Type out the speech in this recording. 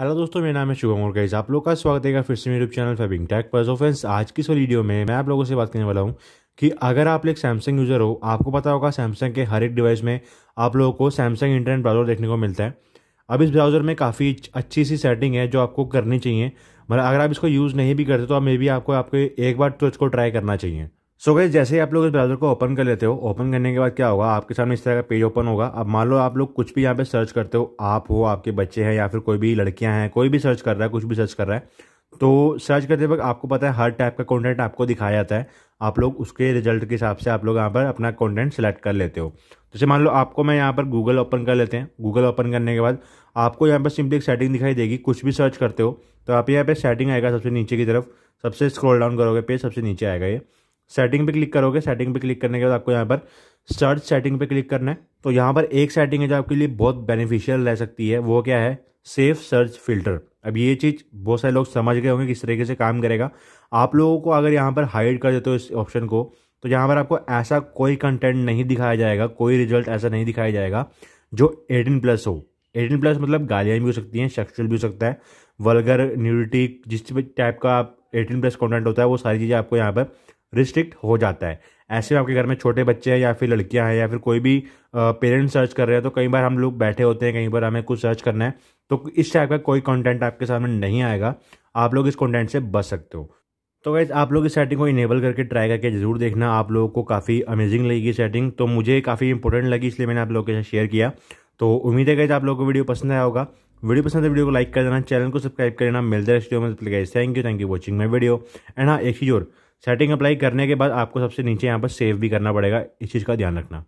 hello दोस्तों मेरा नाम है शुभम और गाइज आप लोग का स्वागत है फिर से मेरे यूट्यूब चैनल फैबिंग टैक पर फ्रेंड्स आज की इस वीडियो में मैं आप लोगों से बात करने वाला हूँ कि अगर आप एक सैमसंग यूज़र हो आपको पता होगा सैमसंग के हर एक डिवाइस में आप लोगों को सैमसंग इंटरनेट ब्राउज़र देखने को मिलता है अब इस ब्राउज़र में काफ़ी अच्छी सी सेटिंग है जो आपको करनी चाहिए मतलब अगर आप इसको यूज़ नहीं भी करते तो अब मे बी आपको आपके एक बार तो इसको ट्राई करना चाहिए सो गई जैसे ही आप लोग इस ब्राउजर को ओपन कर लेते हो ओपन करने के बाद क्या होगा आपके सामने इस तरह का पेज ओपन होगा अब मान लो आप लोग कुछ भी यहाँ पे सर्च करते हो आप हो आपके बच्चे हैं या फिर कोई भी लड़कियां हैं कोई भी सर्च कर रहा है कुछ भी सर्च कर रहा है तो सर्च करते वक्त आपको पता है हर टाइप का कॉन्टेंट आपको दिखाया जाता है आप लोग उसके रिजल्ट के हिसाब से आप लोग यहाँ पर अपना कॉन्टेंट सेलेक्ट कर लेते हो जैसे मान लो आपको मैं यहाँ पर गूगल ओपन कर लेते हैं गूगल ओपन करने के बाद आपको यहाँ पर सिंपली एक सेटिंग दिखाई देगी कुछ भी सर्च करते हो तो आप यहाँ पर सेटिंग आएगा सबसे नीचे की तरफ सबसे स्क्रॉल डाउन करोगे पेज सबसे नीचे आएगा ये सेटिंग पे क्लिक करोगे सेटिंग पे क्लिक करने के बाद आपको यहाँ पर सर्च सेटिंग पे क्लिक करना है तो यहाँ पर एक सेटिंग है जो आपके लिए बहुत बेनिफिशियल रह सकती है वो क्या है सेफ सर्च फिल्टर अब ये चीज़ बहुत सारे लोग समझ गए होंगे किस तरीके से काम करेगा आप लोगों को अगर यहाँ पर हाइड कर देते हो इस ऑप्शन को तो यहाँ पर आपको ऐसा कोई कंटेंट नहीं दिखाया जाएगा कोई रिजल्ट ऐसा नहीं दिखाया जाएगा जो एटीन प्लस हो एटीन प्लस मतलब गालियाँ भी हो सकती हैं सेक्सुअल भी हो सकता है वलगर न्यूरिटी जिस टाइप का आप एटीन प्लस कॉन्टेंट होता है वो सारी चीज़ें आपको यहाँ पर रिस्ट्रिक्ट हो जाता है ऐसे आपके घर में छोटे बच्चे हैं या फिर लड़कियां हैं या फिर कोई भी पेरेंट्स सर्च कर रहे हैं तो कई बार हम लोग बैठे होते हैं कहीं पर हमें कुछ सर्च करना है तो इस टाइप का कोई कंटेंट आपके सामने नहीं आएगा आप लोग इस कंटेंट से बच सकते हो तो गाइज आप लोग इस सेटिंग को इनेबल करके ट्राई करके जरूर देखना आप लोगों को काफ़ी अमेजिंग लगी सेटिंग तो मुझे काफ़ी इंपॉर्टेंट लगी इसलिए मैंने आप लोगों के साथ शेयर किया तो उम्मीद है गाइज आप लोगों को वीडियो पसंद आया होगा वीडियो पसंद है तो वीडियो को लाइक कर देना चैनल को सब्सक्राइब कर देना मिलते रहे thank you thank you watching my video and हाँ एक ही जोर सेटिंग अप्लाई करने के बाद आपको सबसे नीचे यहाँ पर सेव भी करना पड़ेगा इस चीज़ का ध्यान रखना